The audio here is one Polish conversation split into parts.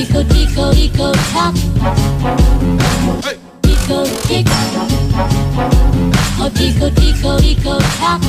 Tico, tico, tico, tap. Hey. Tico, Oh, tico, tico, tico, tap.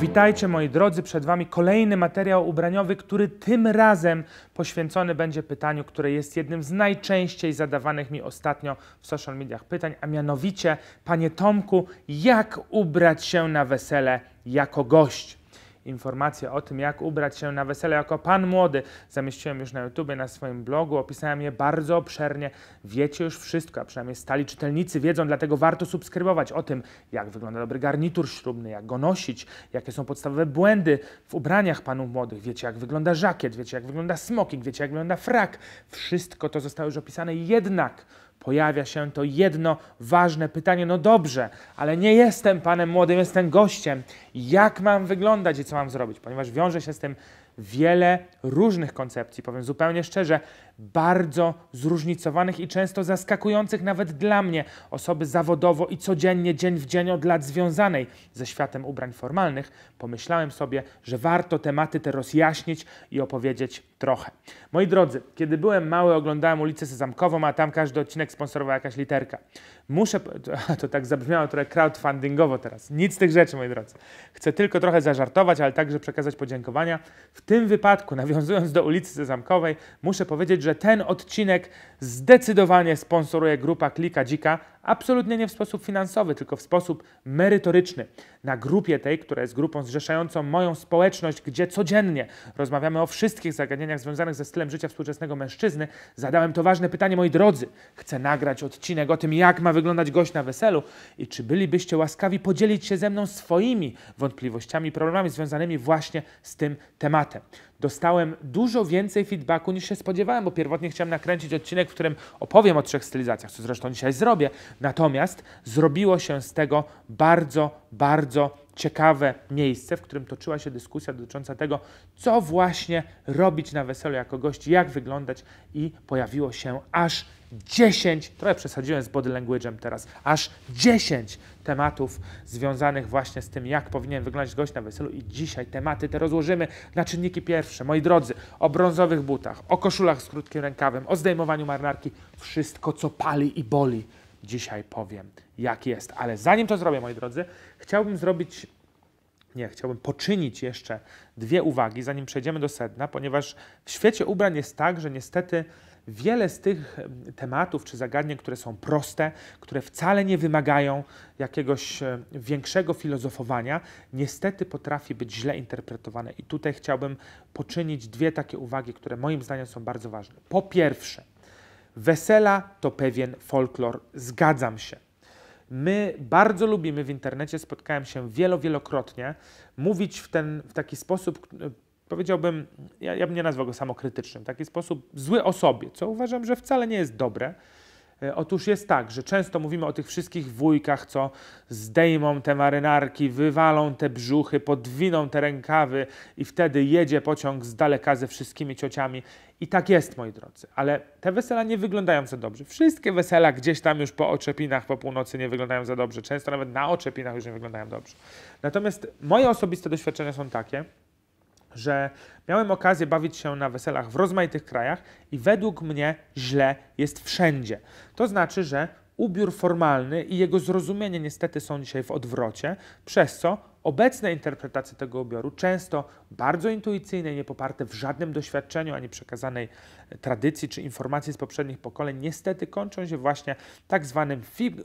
Witajcie moi drodzy, przed Wami kolejny materiał ubraniowy, który tym razem poświęcony będzie pytaniu, które jest jednym z najczęściej zadawanych mi ostatnio w social mediach pytań, a mianowicie, panie Tomku, jak ubrać się na wesele jako gość? informacje o tym, jak ubrać się na wesele jako pan młody. Zamieściłem już na YouTube, na swoim blogu, opisałem je bardzo obszernie. Wiecie już wszystko, a przynajmniej stali czytelnicy wiedzą, dlatego warto subskrybować o tym, jak wygląda dobry garnitur ślubny, jak go nosić, jakie są podstawowe błędy w ubraniach panów młodych. Wiecie, jak wygląda żakiet, wiecie, jak wygląda smoking, wiecie, jak wygląda frak. Wszystko to zostało już opisane, jednak pojawia się to jedno ważne pytanie: no dobrze, ale nie jestem panem młodym, jestem gościem. Jak mam wyglądać i co mam zrobić? Ponieważ wiąże się z tym wiele różnych koncepcji. Powiem zupełnie szczerze, bardzo zróżnicowanych i często zaskakujących nawet dla mnie, osoby zawodowo i codziennie, dzień w dzień od lat związanej ze światem ubrań formalnych, pomyślałem sobie, że warto tematy te rozjaśnić i opowiedzieć trochę. Moi drodzy, kiedy byłem mały, oglądałem ulicę Sezamkową, a tam każdy odcinek sponsorowała jakaś literka. Muszę, to, to tak zabrzmiało trochę crowdfundingowo teraz, nic z tych rzeczy, moi drodzy. Chcę tylko trochę zażartować, ale także przekazać podziękowania. W tym wypadku, nawiązując do ulicy Sezamkowej, muszę powiedzieć, że ten odcinek zdecydowanie sponsoruje grupa Klika Dzika, absolutnie nie w sposób finansowy, tylko w sposób merytoryczny. Na grupie tej, która jest grupą zrzeszającą moją społeczność, gdzie codziennie rozmawiamy o wszystkich zagadnieniach związanych ze stylem życia współczesnego mężczyzny, zadałem to ważne pytanie, moi drodzy. Chcę nagrać odcinek o tym, jak ma wyglądać gość na weselu i czy bylibyście łaskawi podzielić się ze mną swoimi wątpliwościami, problemami związanymi właśnie z tym tematem dostałem dużo więcej feedbacku niż się spodziewałem, bo pierwotnie chciałem nakręcić odcinek, w którym opowiem o trzech stylizacjach, co zresztą dzisiaj zrobię. Natomiast zrobiło się z tego bardzo, bardzo ciekawe miejsce, w którym toczyła się dyskusja dotycząca tego, co właśnie robić na weselu jako gości, jak wyglądać i pojawiło się aż 10, trochę przesadziłem z body language'em teraz, aż 10 tematów związanych właśnie z tym, jak powinien wyglądać gość na weselu i dzisiaj tematy te rozłożymy na czynniki pierwsze. Moi drodzy, o brązowych butach, o koszulach z krótkim rękawem, o zdejmowaniu marynarki, wszystko co pali i boli. Dzisiaj powiem, jak jest. Ale zanim to zrobię, moi drodzy, chciałbym zrobić nie, chciałbym poczynić jeszcze dwie uwagi, zanim przejdziemy do sedna, ponieważ w świecie ubrań jest tak, że niestety wiele z tych tematów czy zagadnień, które są proste, które wcale nie wymagają jakiegoś e, większego filozofowania, niestety potrafi być źle interpretowane. I tutaj chciałbym poczynić dwie takie uwagi, które moim zdaniem są bardzo ważne. Po pierwsze, wesela to pewien folklor, zgadzam się. My bardzo lubimy w internecie, spotkałem się wielo, wielokrotnie, mówić w, ten, w taki sposób, powiedziałbym, ja, ja bym nie nazwał go samokrytycznym, taki sposób zły o sobie, co uważam, że wcale nie jest dobre. E, otóż jest tak, że często mówimy o tych wszystkich wujkach, co zdejmą te marynarki, wywalą te brzuchy, podwiną te rękawy i wtedy jedzie pociąg z daleka ze wszystkimi ciociami. I tak jest, moi drodzy. Ale te wesela nie wyglądają za dobrze. Wszystkie wesela gdzieś tam już po oczepinach, po północy nie wyglądają za dobrze. Często nawet na oczepinach już nie wyglądają dobrze. Natomiast moje osobiste doświadczenia są takie, że miałem okazję bawić się na weselach w rozmaitych krajach i według mnie źle jest wszędzie. To znaczy, że ubiór formalny i jego zrozumienie niestety są dzisiaj w odwrocie, przez co Obecne interpretacje tego ubioru, często bardzo intuicyjne, niepoparte w żadnym doświadczeniu ani przekazanej e, tradycji czy informacji z poprzednich pokoleń, niestety kończą się właśnie tak zwanym, fig... E,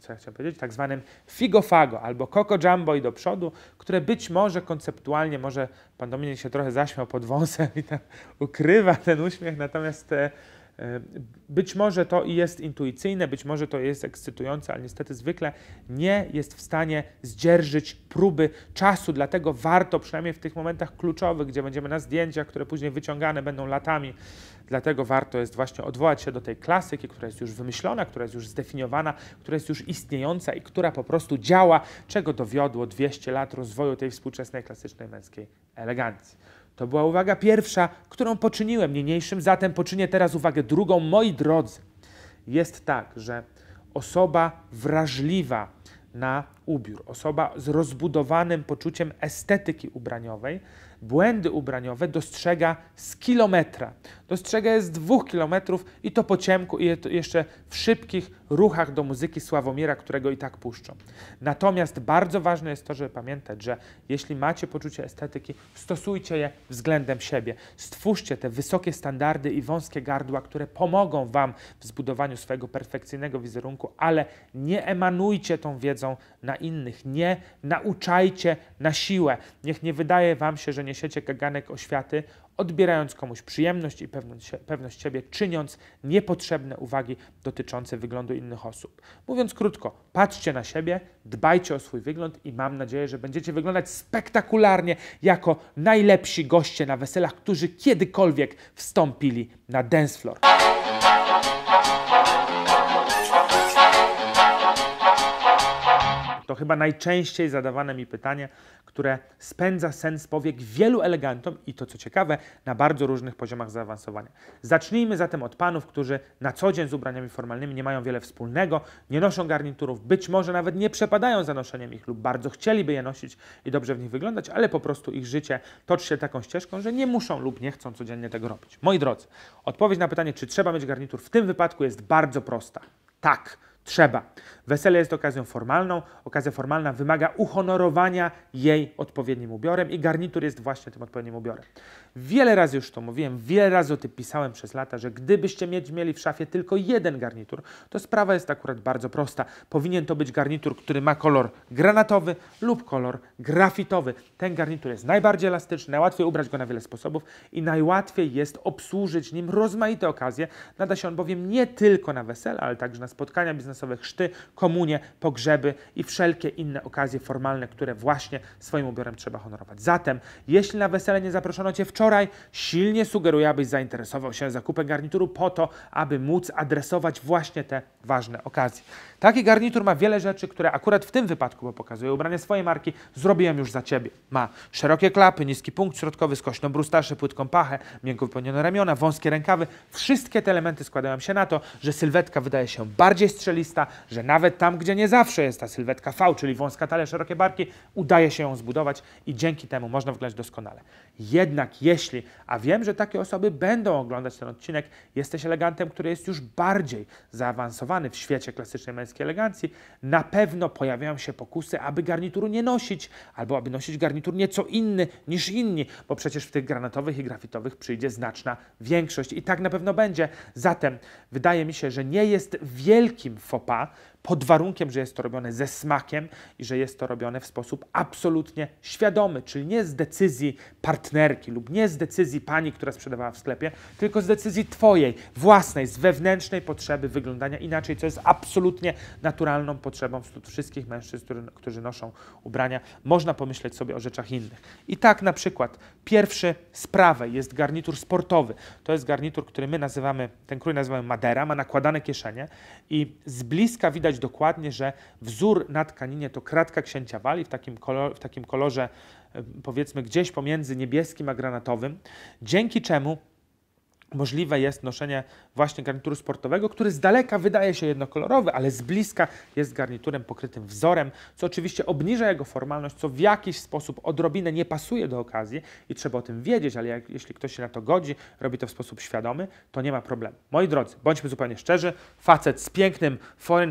co ja powiedzieć, tak zwanym figofago albo coco jumbo i do przodu, które być może konceptualnie, może pan Dominik się trochę zaśmiał pod wąsem i tam ukrywa ten uśmiech, natomiast e, E, być może to i jest intuicyjne, być może to jest ekscytujące, ale niestety zwykle nie jest w stanie zdzierżyć próby czasu, dlatego warto przynajmniej w tych momentach kluczowych, gdzie będziemy na zdjęciach, które później wyciągane będą latami, dlatego warto jest właśnie odwołać się do tej klasyki, która jest już wymyślona, która jest już zdefiniowana, która jest już istniejąca i która po prostu działa, czego dowiodło 200 lat rozwoju tej współczesnej klasycznej męskiej elegancji. To była uwaga pierwsza, którą poczyniłem niniejszym, zatem poczynię teraz uwagę drugą. Moi drodzy, jest tak, że osoba wrażliwa na ubiór, osoba z rozbudowanym poczuciem estetyki ubraniowej błędy ubraniowe dostrzega z kilometra. Dostrzega je z dwóch kilometrów i to po ciemku i jeszcze w szybkich ruchach do muzyki Sławomira, którego i tak puszczą. Natomiast bardzo ważne jest to, żeby pamiętać, że jeśli macie poczucie estetyki, stosujcie je względem siebie. Stwórzcie te wysokie standardy i wąskie gardła, które pomogą Wam w zbudowaniu swojego perfekcyjnego wizerunku, ale nie emanujcie tą wiedzą na innych. Nie nauczajcie na siłę. Niech nie wydaje Wam się, że nie niesiecie kaganek oświaty, odbierając komuś przyjemność i pewność, pewność siebie, czyniąc niepotrzebne uwagi dotyczące wyglądu innych osób. Mówiąc krótko, patrzcie na siebie, dbajcie o swój wygląd i mam nadzieję, że będziecie wyglądać spektakularnie jako najlepsi goście na weselach, którzy kiedykolwiek wstąpili na dance floor. To chyba najczęściej zadawane mi pytanie, które spędza sens powiek wielu elegantom i to co ciekawe, na bardzo różnych poziomach zaawansowania. Zacznijmy zatem od panów, którzy na co dzień z ubraniami formalnymi nie mają wiele wspólnego, nie noszą garniturów, być może nawet nie przepadają za noszeniem ich lub bardzo chcieliby je nosić i dobrze w nich wyglądać, ale po prostu ich życie toczy się taką ścieżką, że nie muszą lub nie chcą codziennie tego robić. Moi drodzy, odpowiedź na pytanie, czy trzeba mieć garnitur w tym wypadku jest bardzo prosta. Tak trzeba. Wesele jest okazją formalną. Okazja formalna wymaga uhonorowania jej odpowiednim ubiorem i garnitur jest właśnie tym odpowiednim ubiorem. Wiele razy już to mówiłem, wiele razy o tym pisałem przez lata, że gdybyście mieć mieli w szafie tylko jeden garnitur, to sprawa jest akurat bardzo prosta. Powinien to być garnitur, który ma kolor granatowy lub kolor grafitowy. Ten garnitur jest najbardziej elastyczny, najłatwiej ubrać go na wiele sposobów i najłatwiej jest obsłużyć nim rozmaite okazje. Nada się on bowiem nie tylko na wesele, ale także na spotkania biznesowe, chrzty, komunie, pogrzeby i wszelkie inne okazje formalne, które właśnie swoim ubiorem trzeba honorować. Zatem, jeśli na wesele nie zaproszono Cię wczoraj, wczoraj, silnie sugeruję, abyś zainteresował się zakupem garnituru po to, aby móc adresować właśnie te ważne okazje. Taki garnitur ma wiele rzeczy, które akurat w tym wypadku, bo pokazuje ubranie swojej marki, zrobiłem już za ciebie. Ma szerokie klapy, niski punkt środkowy, skośną brustaszę, płytką pachę, miękko wypełnione ramiona, wąskie rękawy. Wszystkie te elementy składają się na to, że sylwetka wydaje się bardziej strzelista, że nawet tam, gdzie nie zawsze jest ta sylwetka V, czyli wąska talia, szerokie barki, udaje się ją zbudować i dzięki temu można wyglądać doskonale. Jednak jeśli, a wiem, że takie osoby będą oglądać ten odcinek, jesteś elegantem, który jest już bardziej zaawansowany w świecie klasycznej męskiej elegancji, na pewno pojawiają się pokusy, aby garnituru nie nosić, albo aby nosić garnitur nieco inny niż inni, bo przecież w tych granatowych i grafitowych przyjdzie znaczna większość i tak na pewno będzie. Zatem wydaje mi się, że nie jest wielkim faux pas, pod warunkiem, że jest to robione ze smakiem i że jest to robione w sposób absolutnie świadomy, czyli nie z decyzji partnerki lub nie z decyzji pani, która sprzedawała w sklepie, tylko z decyzji twojej, własnej, z wewnętrznej potrzeby wyglądania inaczej, co jest absolutnie naturalną potrzebą wśród wszystkich mężczyzn, którzy noszą ubrania. Można pomyśleć sobie o rzeczach innych. I tak na przykład pierwszy z prawej jest garnitur sportowy. To jest garnitur, który my nazywamy, ten krój nazywamy Madera, ma nakładane kieszenie i z bliska widać widać dokładnie, że wzór na tkaninie to kratka księcia wali w takim, kolor, w takim kolorze, powiedzmy gdzieś pomiędzy niebieskim a granatowym, dzięki czemu możliwe jest noszenie właśnie garnituru sportowego, który z daleka wydaje się jednokolorowy, ale z bliska jest garniturem pokrytym wzorem, co oczywiście obniża jego formalność, co w jakiś sposób odrobinę nie pasuje do okazji i trzeba o tym wiedzieć, ale jak, jeśli ktoś się na to godzi, robi to w sposób świadomy, to nie ma problemu. Moi drodzy, bądźmy zupełnie szczerzy, facet z pięknym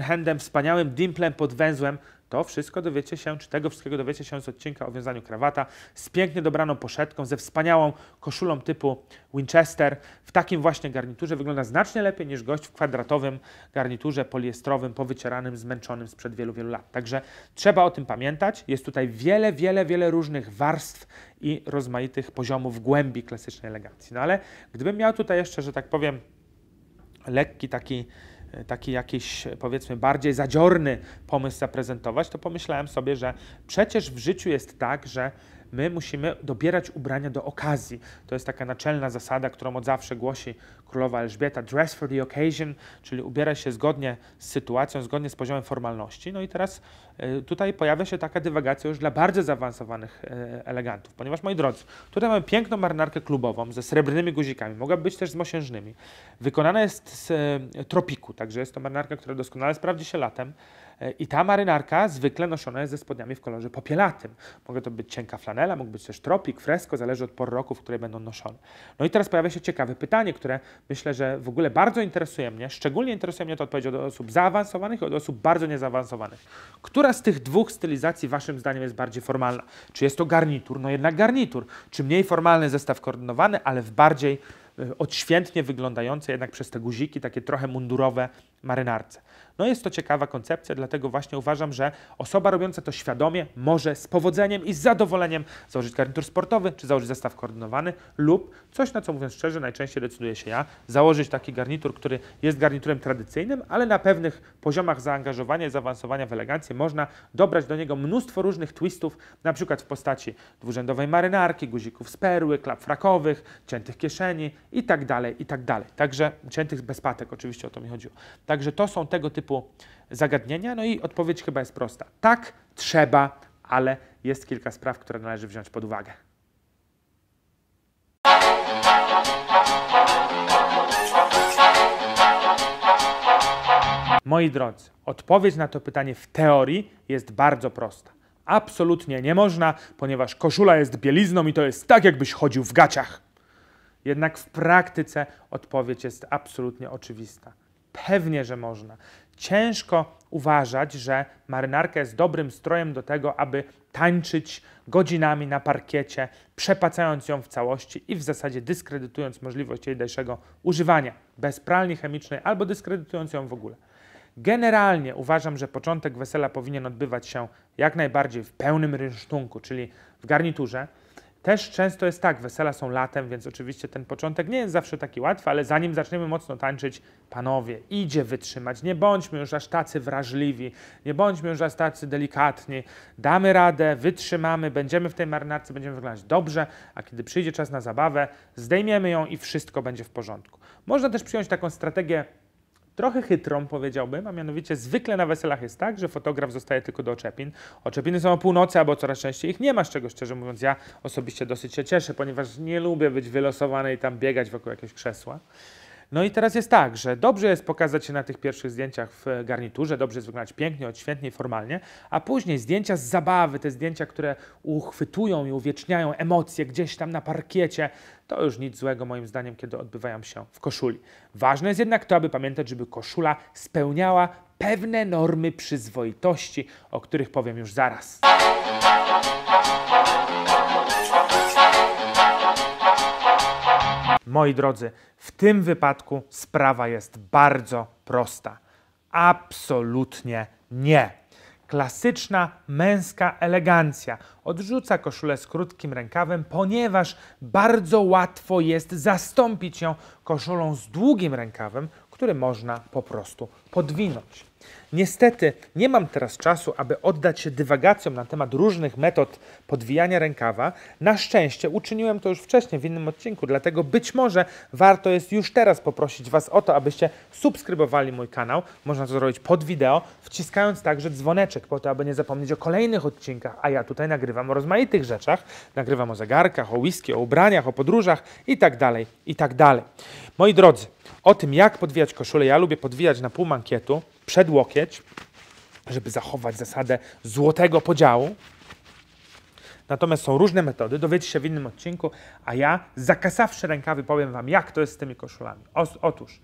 handem, wspaniałym dimplem pod węzłem, to wszystko dowiecie się, czy tego wszystkiego dowiecie się z odcinka o wiązaniu krawata z pięknie dobraną poszetką, ze wspaniałą koszulą typu Winchester. W takim właśnie garniturze wygląda znacznie lepiej niż gość w kwadratowym garniturze poliestrowym, powycieranym, zmęczonym sprzed wielu, wielu lat. Także trzeba o tym pamiętać. Jest tutaj wiele, wiele, wiele różnych warstw i rozmaitych poziomów głębi klasycznej elegancji. No ale gdybym miał tutaj jeszcze, że tak powiem, lekki taki E, taki jakiś, e, powiedzmy, bardziej zadziorny pomysł zaprezentować, to pomyślałem sobie, że przecież w życiu jest tak, że my musimy dobierać ubrania do okazji. To jest taka naczelna zasada, którą od zawsze głosi królowa Elżbieta dress for the occasion, czyli ubiera się zgodnie z sytuacją, zgodnie z poziomem formalności. No i teraz e, tutaj pojawia się taka dywagacja już dla bardzo zaawansowanych e, elegantów, ponieważ moi drodzy, tutaj mamy piękną marynarkę klubową ze srebrnymi guzikami, mogłaby być też z mosiężnymi. Wykonana jest z e, tropiku, także jest to marynarka, która doskonale sprawdzi się latem. I ta marynarka zwykle noszona jest ze spodniami w kolorze popielatym. Mogę to być cienka flanela, mógł być też tropik, fresko, zależy od por roku, w której będą noszone. No i teraz pojawia się ciekawe pytanie, które myślę, że w ogóle bardzo interesuje mnie, szczególnie interesuje mnie to odpowiedź od osób zaawansowanych i od osób bardzo niezaawansowanych. Która z tych dwóch stylizacji waszym zdaniem jest bardziej formalna? Czy jest to garnitur? No jednak garnitur. Czy mniej formalny zestaw koordynowany, ale w bardziej E, odświętnie wyglądające jednak przez te guziki, takie trochę mundurowe marynarce. No jest to ciekawa koncepcja, dlatego właśnie uważam, że osoba robiąca to świadomie może z powodzeniem i z zadowoleniem założyć garnitur sportowy, czy założyć zestaw koordynowany lub coś, na co mówiąc szczerze, najczęściej decyduje się ja, założyć taki garnitur, który jest garniturem tradycyjnym, ale na pewnych poziomach zaangażowania i zaawansowania w elegancję można dobrać do niego mnóstwo różnych twistów, na przykład w postaci dwurzędowej marynarki, guzików z perły, klap frakowych, ciętych kieszeni i tak dalej, i tak dalej. Także ciętych bez patek, oczywiście o to mi chodziło. Także to są tego typu zagadnienia, no i odpowiedź chyba jest prosta. Tak, trzeba, ale jest kilka spraw, które należy wziąć pod uwagę. Moi drodzy, odpowiedź na to pytanie w teorii jest bardzo prosta. Absolutnie nie można, ponieważ koszula jest bielizną i to jest tak, jakbyś chodził w gaciach. Jednak w praktyce odpowiedź jest absolutnie oczywista. Pewnie, że można. Ciężko uważać, że marynarka jest dobrym strojem do tego, aby tańczyć godzinami na parkiecie, przepacając ją w całości i w zasadzie dyskredytując możliwość jej dalszego używania bez pralni chemicznej albo dyskredytując ją w ogóle. Generalnie uważam, że początek wesela powinien odbywać się jak najbardziej w pełnym rynsztunku, czyli w garniturze, też często jest tak, wesela są latem, więc oczywiście ten początek nie jest zawsze taki łatwy, ale zanim zaczniemy mocno tańczyć, panowie, idzie wytrzymać. Nie bądźmy już aż tacy wrażliwi, nie bądźmy już aż tacy delikatni. Damy radę, wytrzymamy, będziemy w tej marynarce, będziemy wyglądać dobrze, a kiedy przyjdzie czas na zabawę, zdejmiemy ją i wszystko będzie w porządku. Można też przyjąć taką strategię trochę chytrą, powiedziałbym, a mianowicie zwykle na weselach jest tak, że fotograf zostaje tylko do oczepin. Oczepiny są o północy albo coraz częściej ich nie ma, z czego szczerze mówiąc ja osobiście dosyć się cieszę, ponieważ nie lubię być wylosowany i tam biegać wokół jakiegoś krzesła. No i teraz jest tak, że dobrze jest pokazać się na tych pierwszych zdjęciach w e, garniturze, dobrze jest wyglądać pięknie, odświętnie formalnie, a później zdjęcia z zabawy, te zdjęcia, które uchwytują i uwieczniają emocje gdzieś tam na parkiecie, to już nic złego moim zdaniem, kiedy odbywają się w koszuli. Ważne jest jednak to, aby pamiętać, żeby koszula spełniała pewne normy przyzwoitości, o których powiem już zaraz. Moi drodzy, w tym wypadku sprawa jest bardzo prosta. Absolutnie nie. Klasyczna męska elegancja odrzuca koszulę z krótkim rękawem, ponieważ bardzo łatwo jest zastąpić ją koszulą z długim rękawem, który można po prostu podwinąć. Niestety nie mam teraz czasu, aby oddać się dywagacjom na temat różnych metod podwijania rękawa. Na szczęście uczyniłem to już wcześniej w innym odcinku, dlatego być może warto jest już teraz poprosić Was o to, abyście subskrybowali mój kanał. Można to zrobić pod wideo, wciskając także dzwoneczek po to, aby nie zapomnieć o kolejnych odcinkach, a ja tutaj nagrywam o rozmaitych rzeczach. Nagrywam o zegarkach, o whisky, o ubraniach, o podróżach itd. Tak itd. Tak Moi drodzy, o tym jak podwijać koszulę, ja lubię podwijać na pół mankietu, przed łokieć, żeby zachować zasadę złotego podziału. Natomiast są różne metody, dowiecie się w innym odcinku, a ja zakasawszy rękawy powiem Wam, jak to jest z tymi koszulami. O, otóż,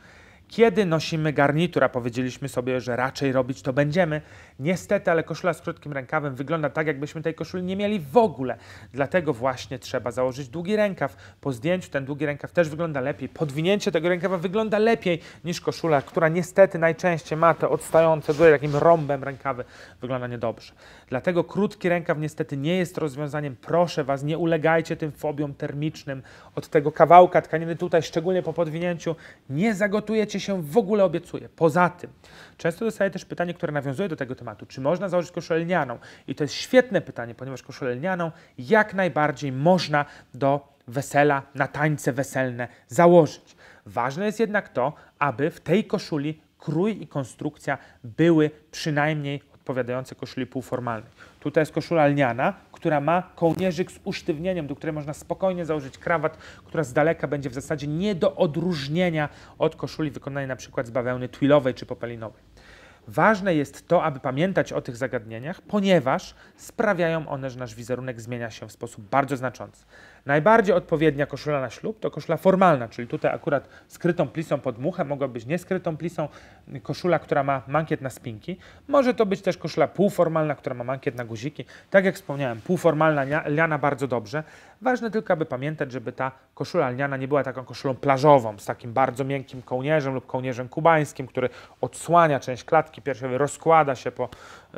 kiedy nosimy garnitur, a powiedzieliśmy sobie, że raczej robić to będziemy, niestety, ale koszula z krótkim rękawem wygląda tak, jakbyśmy tej koszuli nie mieli w ogóle. Dlatego właśnie trzeba założyć długi rękaw. Po zdjęciu ten długi rękaw też wygląda lepiej. Podwinięcie tego rękawa wygląda lepiej niż koszula, która niestety najczęściej ma te odstające góry jakim rąbem rękawy. Wygląda niedobrze. Dlatego krótki rękaw niestety nie jest rozwiązaniem. Proszę Was, nie ulegajcie tym fobiom termicznym. Od tego kawałka tkaniny tutaj, szczególnie po podwinięciu, nie zagotujecie się w ogóle obiecuje. Poza tym, często dostaję też pytanie, które nawiązuje do tego tematu, czy można założyć koszulę lnianą? I to jest świetne pytanie, ponieważ koszulę lnianą jak najbardziej można do wesela, na tańce weselne założyć. Ważne jest jednak to, aby w tej koszuli krój i konstrukcja były przynajmniej odpowiadające koszuli półformalnej. Tutaj jest koszula lniana, która ma kołnierzyk z usztywnieniem, do której można spokojnie założyć krawat, która z daleka będzie w zasadzie nie do odróżnienia od koszuli wykonanej na przykład z bawełny twilowej czy popelinowej. Ważne jest to, aby pamiętać o tych zagadnieniach, ponieważ sprawiają one, że nasz wizerunek zmienia się w sposób bardzo znaczący. Najbardziej odpowiednia koszula na ślub to koszula formalna, czyli tutaj akurat skrytą plisą pod muchę, mogła być nieskrytą plisą, koszula, która ma mankiet na spinki. Może to być też koszula półformalna, która ma mankiet na guziki. Tak jak wspomniałem, półformalna liana bardzo dobrze. Ważne tylko, aby pamiętać, żeby ta koszula lniana nie była taką koszulą plażową, z takim bardzo miękkim kołnierzem lub kołnierzem kubańskim, który odsłania część klatki piersiowej, rozkłada się po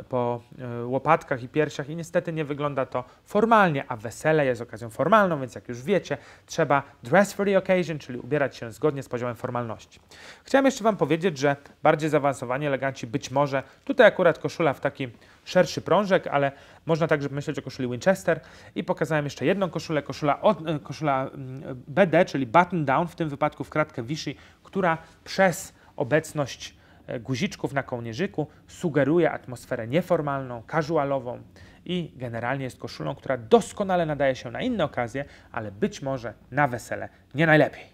po e, łopatkach i piersiach i niestety nie wygląda to formalnie, a wesele jest okazją formalną, więc jak już wiecie, trzeba dress for the occasion, czyli ubierać się zgodnie z poziomem formalności. Chciałem jeszcze Wam powiedzieć, że bardziej zaawansowani eleganci być może, tutaj akurat koszula w taki szerszy prążek, ale można także myśleć o koszuli Winchester i pokazałem jeszcze jedną koszulę, koszula, od, e, koszula mm, BD, czyli button down, w tym wypadku w kratkę Vichy, która przez obecność E, guziczków na kołnierzyku sugeruje atmosferę nieformalną, casualową i generalnie jest koszulą, która doskonale nadaje się na inne okazje, ale być może na wesele nie najlepiej.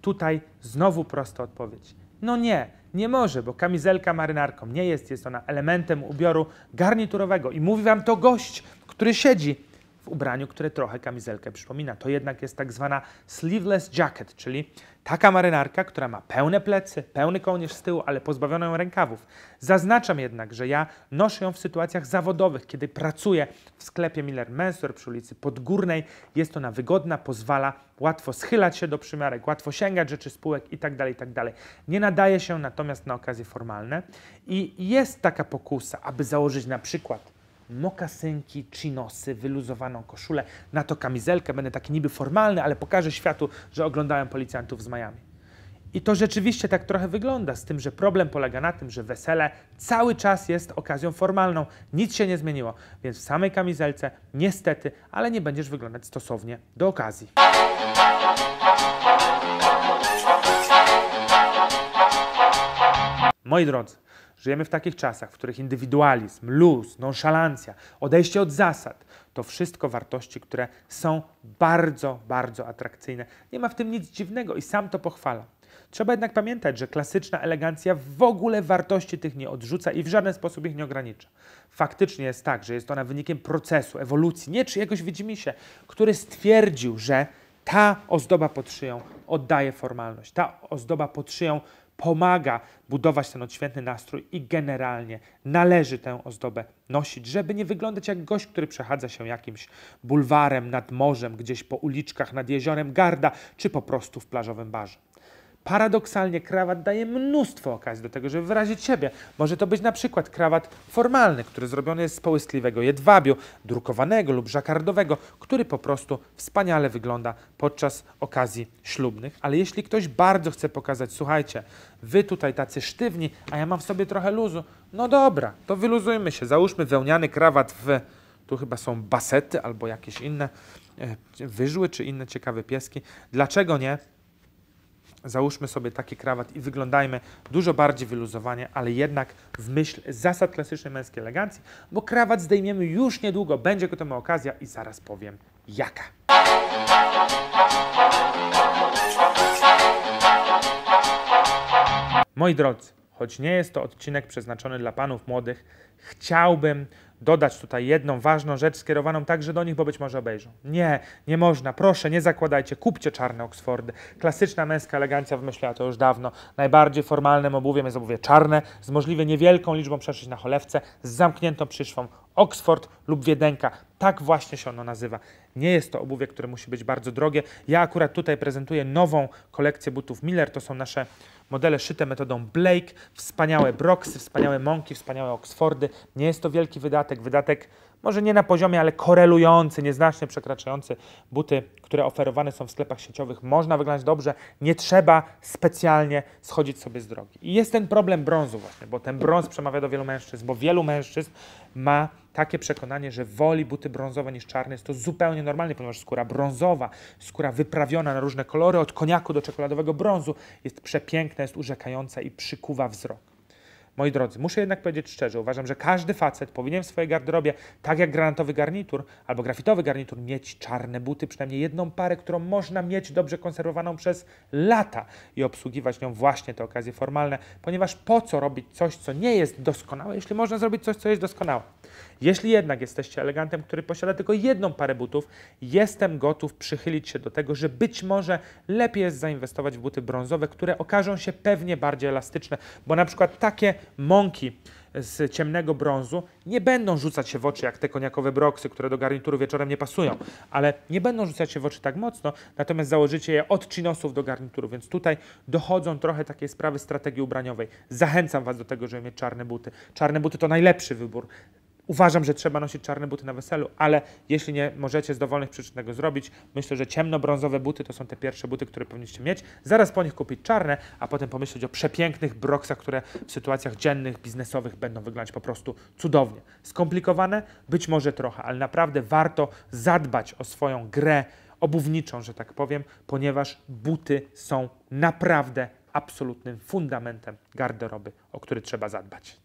Tutaj znowu prosta odpowiedź. No nie, nie może, bo kamizelka marynarką nie jest, jest ona elementem ubioru garniturowego i mówi wam to gość, który siedzi w ubraniu, które trochę kamizelkę przypomina. To jednak jest tak zwana sleeveless jacket, czyli taka marynarka, która ma pełne plecy, pełny kołnierz z tyłu, ale pozbawioną rękawów. Zaznaczam jednak, że ja noszę ją w sytuacjach zawodowych, kiedy pracuję w sklepie Miller Mensor przy ulicy Podgórnej. Jest ona wygodna, pozwala łatwo schylać się do przymiarek, łatwo sięgać rzeczy spółek itd., tak itd. Tak Nie nadaje się natomiast na okazje formalne i jest taka pokusa, aby założyć na przykład mokasynki, chinosy, wyluzowaną koszulę, na to kamizelkę, będę taki niby formalny, ale pokażę światu, że oglądałem policjantów z Miami. I to rzeczywiście tak trochę wygląda, z tym, że problem polega na tym, że wesele cały czas jest okazją formalną, nic się nie zmieniło, więc w samej kamizelce niestety, ale nie będziesz wyglądać stosownie do okazji. Moi drodzy, Żyjemy w takich czasach, w których indywidualizm, luz, nonszalancja, odejście od zasad to wszystko wartości, które są bardzo, bardzo atrakcyjne. Nie ma w tym nic dziwnego i sam to pochwala. Trzeba jednak pamiętać, że klasyczna elegancja w ogóle wartości tych nie odrzuca i w żaden sposób ich nie ogranicza. Faktycznie jest tak, że jest ona wynikiem procesu, ewolucji, nie czyjegoś widzimisię, który stwierdził, że ta ozdoba pod szyją oddaje formalność, ta ozdoba pod szyją pomaga budować ten odświętny nastrój i generalnie należy tę ozdobę nosić, żeby nie wyglądać jak gość, który przechadza się jakimś bulwarem nad morzem, gdzieś po uliczkach nad jeziorem Garda, czy po prostu w plażowym barze. Paradoksalnie krawat daje mnóstwo okazji do tego, żeby wyrazić siebie. Może to być na przykład krawat formalny, który zrobiony jest z połyskliwego jedwabiu, drukowanego lub żakardowego, który po prostu wspaniale wygląda podczas okazji ślubnych. Ale jeśli ktoś bardzo chce pokazać, słuchajcie, wy tutaj tacy sztywni, a ja mam w sobie trochę luzu, no dobra, to wyluzujmy się. Załóżmy wełniany krawat w, tu chyba są basety albo jakieś inne e, wyżły czy inne ciekawe pieski. Dlaczego nie? załóżmy sobie taki krawat i wyglądajmy dużo bardziej wyluzowanie, ale jednak w myśl zasad klasycznej męskiej elegancji, bo krawat zdejmiemy już niedługo, będzie gotowa okazja i zaraz powiem jaka. Moi drodzy, choć nie jest to odcinek przeznaczony dla panów młodych, chciałbym dodać tutaj jedną ważną rzecz skierowaną także do nich, bo być może obejrzą. Nie, nie można, proszę, nie zakładajcie, kupcie czarne Oxfordy. Klasyczna męska elegancja wymyślała to już dawno. Najbardziej formalnym obuwiem jest obuwie czarne, z możliwie niewielką liczbą przeszyć na cholewce, z zamkniętą przyszwą. Oxford lub Wiedenka, tak właśnie się ono nazywa. Nie jest to obuwie, które musi być bardzo drogie. Ja akurat tutaj prezentuję nową kolekcję butów Miller, to są nasze modele szyte metodą Blake, wspaniałe Broxy, wspaniałe Monki, wspaniałe Oxfordy. Nie jest to wielki wydatek, wydatek może nie na poziomie, ale korelujący, nieznacznie przekraczający. Buty, które oferowane są w sklepach sieciowych, można wyglądać dobrze, nie trzeba specjalnie schodzić sobie z drogi. I jest ten problem brązu właśnie, bo ten brąz przemawia do wielu mężczyzn, bo wielu mężczyzn ma takie przekonanie, że woli buty brązowe niż czarne. Jest to zupełnie normalne, ponieważ skóra brązowa, skóra wyprawiona na różne kolory, od koniaku do czekoladowego brązu jest przepiękna, jest urzekająca i przykuwa wzrok. Moi drodzy, muszę jednak powiedzieć szczerze, uważam, że każdy facet powinien w swojej garderobie, tak jak granatowy garnitur albo grafitowy garnitur, mieć czarne buty, przynajmniej jedną parę, którą można mieć dobrze konserwowaną przez lata i obsługiwać nią właśnie te okazje formalne, ponieważ po co robić coś, co nie jest doskonałe, jeśli można zrobić coś, co jest doskonałe. Jeśli jednak jesteście elegantem, który posiada tylko jedną parę butów, jestem gotów przychylić się do tego, że być może lepiej jest zainwestować w buty brązowe, które okażą się pewnie bardziej elastyczne, bo na przykład takie mąki z ciemnego brązu nie będą rzucać się w oczy jak te koniakowe broksy, które do garnituru wieczorem nie pasują, ale nie będą rzucać się w oczy tak mocno, natomiast założycie je od chinosów do garnituru, więc tutaj dochodzą trochę takiej sprawy strategii ubraniowej. Zachęcam Was do tego, żeby mieć czarne buty. Czarne buty to najlepszy wybór. Uważam, że trzeba nosić czarne buty na weselu, ale jeśli nie możecie z dowolnych przyczyn tego zrobić, myślę, że ciemnobrązowe buty to są te pierwsze buty, które powinniście mieć. Zaraz po nich kupić czarne, a potem pomyśleć o przepięknych broksach, które w sytuacjach dziennych, biznesowych będą wyglądać po prostu cudownie. Skomplikowane? Być może trochę, ale naprawdę warto zadbać o swoją grę obuwniczą, że tak powiem, ponieważ buty są naprawdę absolutnym fundamentem garderoby, o który trzeba zadbać.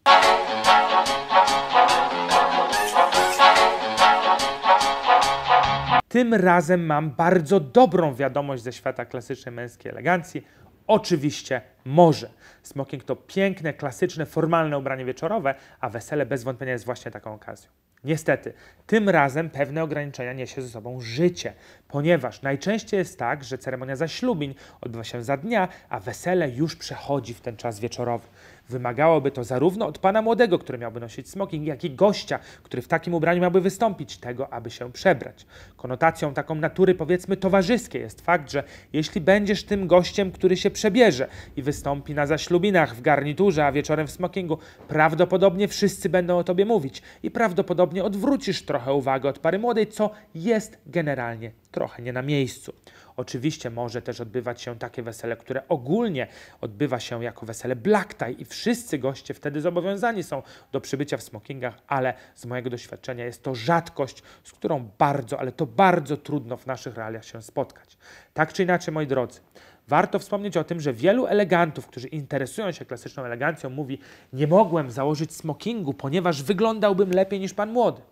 Tym razem mam bardzo dobrą wiadomość ze świata klasycznej męskiej elegancji. Oczywiście może. Smoking to piękne, klasyczne, formalne ubranie wieczorowe, a wesele bez wątpienia jest właśnie taką okazją. Niestety, tym razem pewne ograniczenia niesie ze sobą życie, ponieważ najczęściej jest tak, że ceremonia zaślubin odbywa się za dnia, a wesele już przechodzi w ten czas wieczorowy. Wymagałoby to zarówno od pana młodego, który miałby nosić smoking, jak i gościa, który w takim ubraniu miałby wystąpić, tego, aby się przebrać. Konotacją taką natury, powiedzmy, towarzyskiej jest fakt, że jeśli będziesz tym gościem, który się przebierze i wystąpi na zaślubinach w garniturze, a wieczorem w smokingu, prawdopodobnie wszyscy będą o tobie mówić i prawdopodobnie odwrócisz trochę uwagę od pary młodej, co jest generalnie trochę nie na miejscu. Oczywiście może też odbywać się takie wesele, które ogólnie odbywa się jako wesele black tie i wszyscy goście wtedy zobowiązani są do przybycia w smokingach, ale z mojego doświadczenia jest to rzadkość, z którą bardzo, ale to bardzo trudno w naszych realiach się spotkać. Tak czy inaczej, moi drodzy, Warto wspomnieć o tym, że wielu elegantów, którzy interesują się klasyczną elegancją, mówi: Nie mogłem założyć smokingu, ponieważ wyglądałbym lepiej niż pan młody.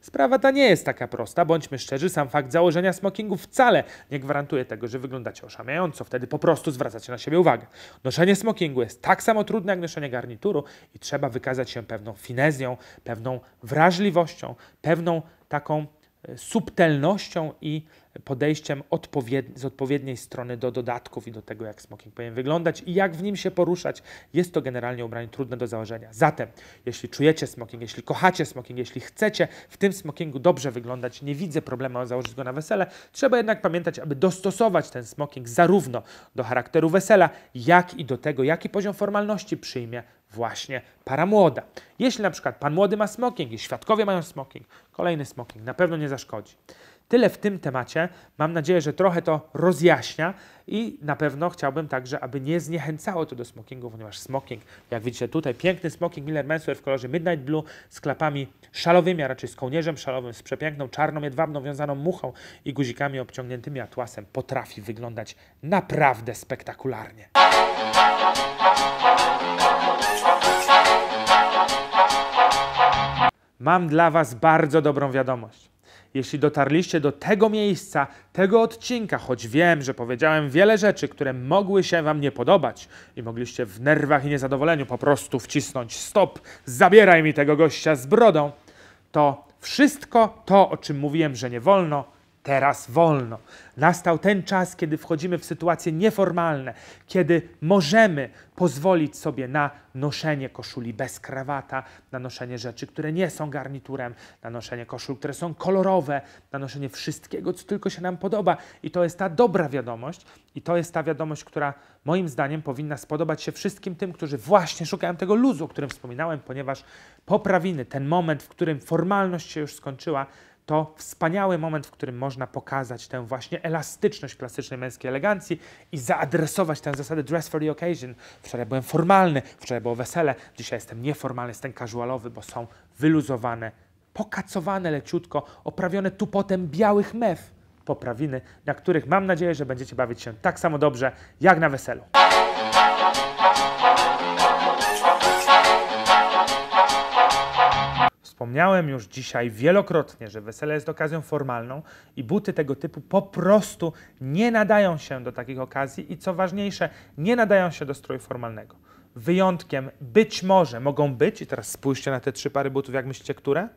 Sprawa ta nie jest taka prosta, bądźmy szczerzy, sam fakt założenia smokingu wcale nie gwarantuje tego, że wyglądacie oszamiająco, wtedy po prostu zwracacie na siebie uwagę. Noszenie smokingu jest tak samo trudne jak noszenie garnituru i trzeba wykazać się pewną finezją, pewną wrażliwością, pewną taką subtelnością i podejściem odpowied z odpowiedniej strony do dodatków i do tego, jak smoking powinien wyglądać i jak w nim się poruszać. Jest to generalnie ubranie trudne do założenia. Zatem, jeśli czujecie smoking, jeśli kochacie smoking, jeśli chcecie w tym smokingu dobrze wyglądać, nie widzę problemu założyć go na wesele, trzeba jednak pamiętać, aby dostosować ten smoking zarówno do charakteru wesela, jak i do tego, jaki poziom formalności przyjmie właśnie para młoda. Jeśli na przykład pan młody ma smoking i świadkowie mają smoking, kolejny smoking na pewno nie zaszkodzi. Tyle w tym temacie. Mam nadzieję, że trochę to rozjaśnia i na pewno chciałbym także, aby nie zniechęcało to do smokingu, ponieważ smoking, jak widzicie tutaj, piękny smoking Miller Menswear w kolorze Midnight Blue z klapami szalowymi, a raczej z kołnierzem szalowym, z przepiękną czarną jedwabną wiązaną muchą i guzikami obciągniętymi atłasem potrafi wyglądać naprawdę spektakularnie. Mam dla Was bardzo dobrą wiadomość. Jeśli dotarliście do tego miejsca, tego odcinka, choć wiem, że powiedziałem wiele rzeczy, które mogły się Wam nie podobać i mogliście w nerwach i niezadowoleniu po prostu wcisnąć stop, zabieraj mi tego gościa z brodą, to wszystko to, o czym mówiłem, że nie wolno, teraz wolno. Nastał ten czas, kiedy wchodzimy w sytuacje nieformalne, kiedy możemy pozwolić sobie na noszenie koszuli bez krawata, na noszenie rzeczy, które nie są garniturem, na noszenie koszul, które są kolorowe, na noszenie wszystkiego, co tylko się nam podoba. I to jest ta dobra wiadomość, i to jest ta wiadomość, która moim zdaniem powinna spodobać się wszystkim tym, którzy właśnie szukają tego luzu, o którym wspominałem, ponieważ poprawiny, ten moment, w którym formalność się już skończyła, to wspaniały moment, w którym można pokazać tę właśnie elastyczność klasycznej męskiej elegancji i zaadresować tę zasadę dress for the occasion. Wczoraj byłem formalny, wczoraj było wesele, dzisiaj jestem nieformalny, jestem casualowy, bo są wyluzowane, pokacowane leciutko, oprawione tu potem białych mew poprawiny, na których mam nadzieję, że będziecie bawić się tak samo dobrze jak na weselu. Wspomniałem już dzisiaj wielokrotnie, że wesele jest okazją formalną i buty tego typu po prostu nie nadają się do takich okazji i co ważniejsze, nie nadają się do stroju formalnego. Wyjątkiem być może mogą być, i teraz spójrzcie na te trzy pary butów, jak myślicie, które?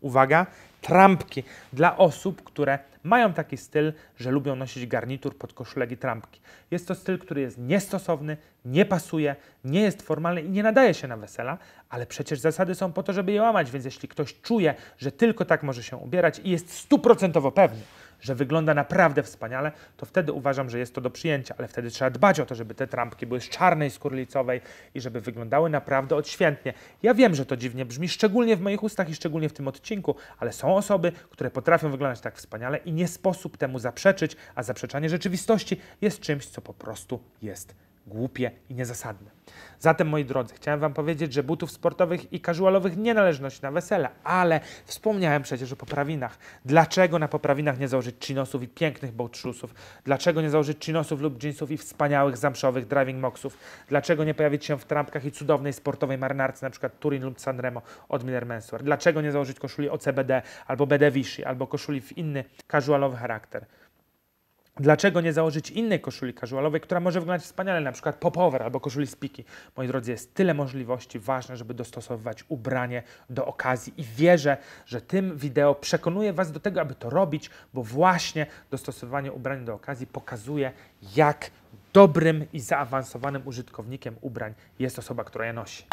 Uwaga, trampki dla osób, które mają taki styl, że lubią nosić garnitur pod koszulek i trampki. Jest to styl, który jest niestosowny, nie pasuje, nie jest formalny i nie nadaje się na wesela, ale przecież zasady są po to, żeby je łamać, więc jeśli ktoś czuje, że tylko tak może się ubierać i jest stuprocentowo pewny, że wygląda naprawdę wspaniale, to wtedy uważam, że jest to do przyjęcia, ale wtedy trzeba dbać o to, żeby te trampki były z czarnej skórlicowej i żeby wyglądały naprawdę odświętnie. Ja wiem, że to dziwnie brzmi, szczególnie w moich ustach i szczególnie w tym odcinku, ale są osoby, które potrafią wyglądać tak wspaniale i nie sposób temu zaprzeczyć, a zaprzeczanie rzeczywistości jest czymś, co po prostu jest głupie i niezasadne. Zatem, moi drodzy, chciałem Wam powiedzieć, że butów sportowych i casualowych nie należy nosić na wesele, ale wspomniałem przecież o poprawinach. Dlaczego na poprawinach nie założyć chinosów i pięknych botrzusów? Dlaczego nie założyć chinosów lub jeansów i wspaniałych zamszowych driving moxów? Dlaczego nie pojawić się w trampkach i cudownej sportowej marynarce, np. Turin lub Sanremo od Miller Menswear? Dlaczego nie założyć koszuli OCBD albo BD Vichy, albo koszuli w inny casualowy charakter? Dlaczego nie założyć innej koszuli casualowej, która może wyglądać wspaniale, na przykład popower, albo koszuli z piki? Moi drodzy, jest tyle możliwości, ważne, żeby dostosowywać ubranie do okazji i wierzę, że tym wideo przekonuje Was do tego, aby to robić, bo właśnie dostosowanie ubrań do okazji pokazuje, jak dobrym i zaawansowanym użytkownikiem ubrań jest osoba, która je nosi.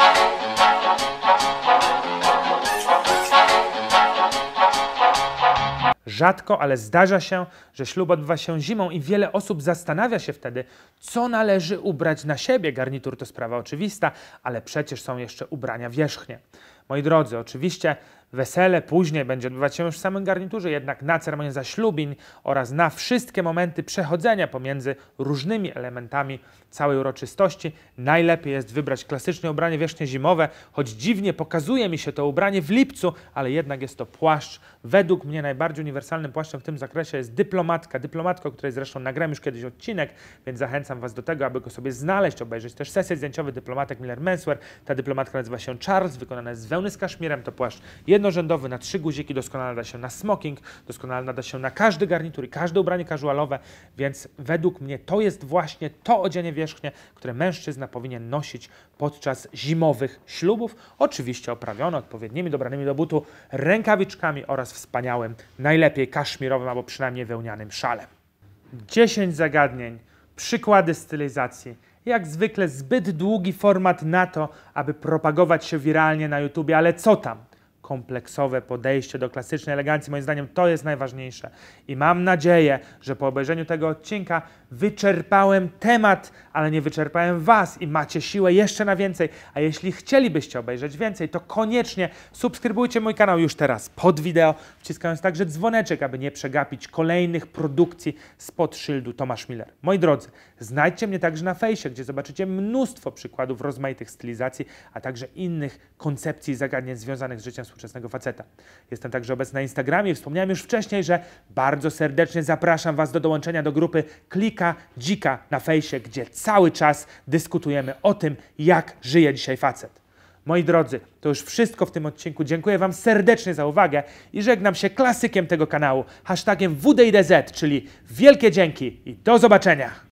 Rzadko, ale zdarza się, że ślub odbywa się zimą i wiele osób zastanawia się wtedy, co należy ubrać na siebie. Garnitur to sprawa oczywista, ale przecież są jeszcze ubrania wierzchnie. Moi drodzy, oczywiście Wesele później będzie odbywać się już w samym garniturze, jednak na ceremonię zaślubin oraz na wszystkie momenty przechodzenia pomiędzy różnymi elementami całej uroczystości najlepiej jest wybrać klasyczne ubranie wierzchnie zimowe, choć dziwnie pokazuje mi się to ubranie w lipcu, ale jednak jest to płaszcz. Według mnie najbardziej uniwersalnym płaszczem w tym zakresie jest dyplomatka. Dyplomatka, o której zresztą nagram już kiedyś odcinek, więc zachęcam Was do tego, aby go sobie znaleźć, obejrzeć też sesję zdjęciowy dyplomatek Miller Menswear. Ta dyplomatka nazywa się Charles, wykonana jest z wełny z kaszmirem, to płaszcz jednorzędowy na trzy guziki, doskonale da się na smoking, doskonale nada się na każdy garnitur i każde ubranie casualowe, więc według mnie to jest właśnie to odzienie wierzchnie, które mężczyzna powinien nosić podczas zimowych ślubów, oczywiście oprawione odpowiednimi, dobranymi do butu rękawiczkami oraz wspaniałym, najlepiej kaszmirowym albo przynajmniej wełnianym szalem. 10 zagadnień, przykłady stylizacji, jak zwykle zbyt długi format na to, aby propagować się wiralnie na YouTube, ale co tam? kompleksowe podejście do klasycznej elegancji. Moim zdaniem to jest najważniejsze. I mam nadzieję, że po obejrzeniu tego odcinka wyczerpałem temat, ale nie wyczerpałem Was i macie siłę jeszcze na więcej. A jeśli chcielibyście obejrzeć więcej, to koniecznie subskrybujcie mój kanał już teraz pod wideo, wciskając także dzwoneczek, aby nie przegapić kolejnych produkcji spod szyldu Tomasz Miller. Moi drodzy, znajdźcie mnie także na fejsie, gdzie zobaczycie mnóstwo przykładów rozmaitych stylizacji, a także innych koncepcji i zagadnień związanych z życiem współczesnym współczesnego faceta. Jestem także obecny na Instagramie. Wspomniałem już wcześniej, że bardzo serdecznie zapraszam Was do dołączenia do grupy Klika Dzika na fejsie, gdzie cały czas dyskutujemy o tym, jak żyje dzisiaj facet. Moi drodzy, to już wszystko w tym odcinku. Dziękuję Wam serdecznie za uwagę i żegnam się klasykiem tego kanału, hashtagiem WDIDZ, czyli wielkie dzięki i do zobaczenia!